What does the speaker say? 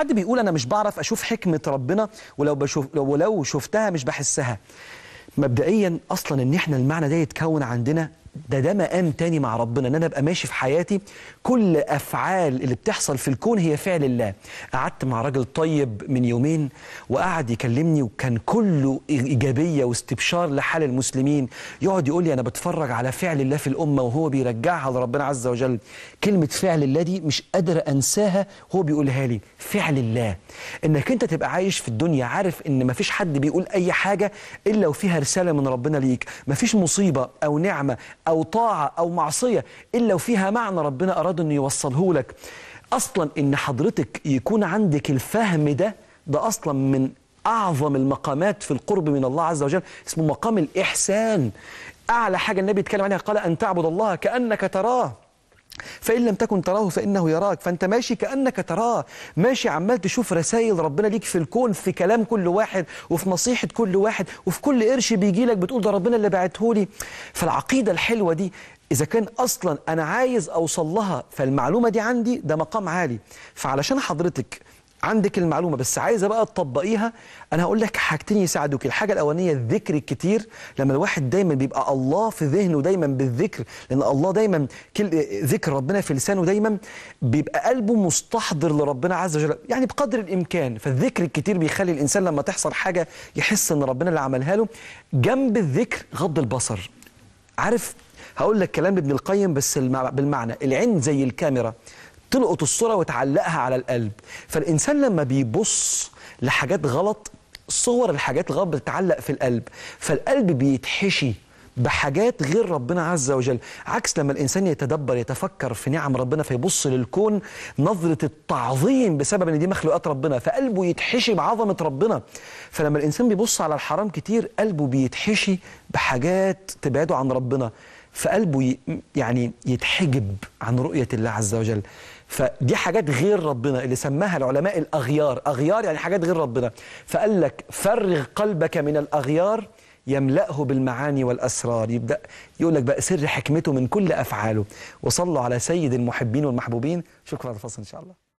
حد بيقول انا مش بعرف اشوف حكمه ربنا ولو بشوف ولو شفتها مش بحسها مبدئيا اصلا ان احنا المعنى ده يتكون عندنا ده ده مقام تاني مع ربنا ان انا ابقى ماشي في حياتي كل افعال اللي بتحصل في الكون هي فعل الله قعدت مع راجل طيب من يومين وقعد يكلمني وكان كله ايجابيه واستبشار لحال المسلمين يقعد يقول لي انا بتفرج على فعل الله في الامه وهو بيرجعها لربنا عز وجل كلمه فعل الله دي مش قادر انساها هو بيقولها لي فعل الله انك انت تبقى عايش في الدنيا عارف ان مفيش حد بيقول اي حاجه الا وفيها رساله من ربنا ليك مفيش مصيبه او نعمه أو طاعة أو معصية إلا لو فيها معنى ربنا أراد أن يوصله لك أصلا إن حضرتك يكون عندك الفهم ده ده أصلا من أعظم المقامات في القرب من الله عز وجل اسمه مقام الإحسان أعلى حاجة النبي اتكلم عليها قال أن تعبد الله كأنك تراه فإن لم تكن تراه فإنه يراك فأنت ماشي كأنك تراه ماشي عمال تشوف رسائل ربنا ليك في الكون في كلام كل واحد وفي نصيحة كل واحد وفي كل قرش بيجي لك بتقول ده ربنا اللي بعته لي فالعقيدة الحلوة دي إذا كان أصلا أنا عايز أوصل لها فالمعلومة دي عندي ده مقام عالي فعلشان حضرتك عندك المعلومه بس عايزه بقى تطبقيها انا هقول لك حاجتين يساعدوك الحاجه الاولانيه الذكر الكتير لما الواحد دايما بيبقى الله في ذهنه دايما بالذكر لان الله دايما كل ذكر ربنا في لسانه دايما بيبقى قلبه مستحضر لربنا عز وجل يعني بقدر الامكان فالذكر الكتير بيخلي الانسان لما تحصل حاجه يحس ان ربنا اللي عملها له جنب الذكر غض البصر عارف هقول لك كلام ابن القيم بس بالمعنى العين زي الكاميرا تلقط الصورة وتعلقها على القلب فالإنسان لما بيبص لحاجات غلط صور الحاجات الغلط بتتعلق في القلب فالقلب بيتحشي بحاجات غير ربنا عز وجل عكس لما الإنسان يتدبر يتفكر في نعم ربنا فيبص للكون نظرة التعظيم بسبب أن دي مخلوقات ربنا فقلبه يتحشي بعظمة ربنا فلما الإنسان بيبص على الحرام كتير قلبه بيتحشي بحاجات تبعده عن ربنا فقلبه يعني يتحجب عن رؤية الله عز وجل فدي حاجات غير ربنا اللي سماها العلماء الأغيار أغيار يعني حاجات غير ربنا فقال لك فرغ قلبك من الأغيار يملأه بالمعاني والأسرار يبدأ يقول لك بقى سر حكمته من كل أفعاله وصلوا على سيد المحبين والمحبوبين شكرا على الفصل إن شاء الله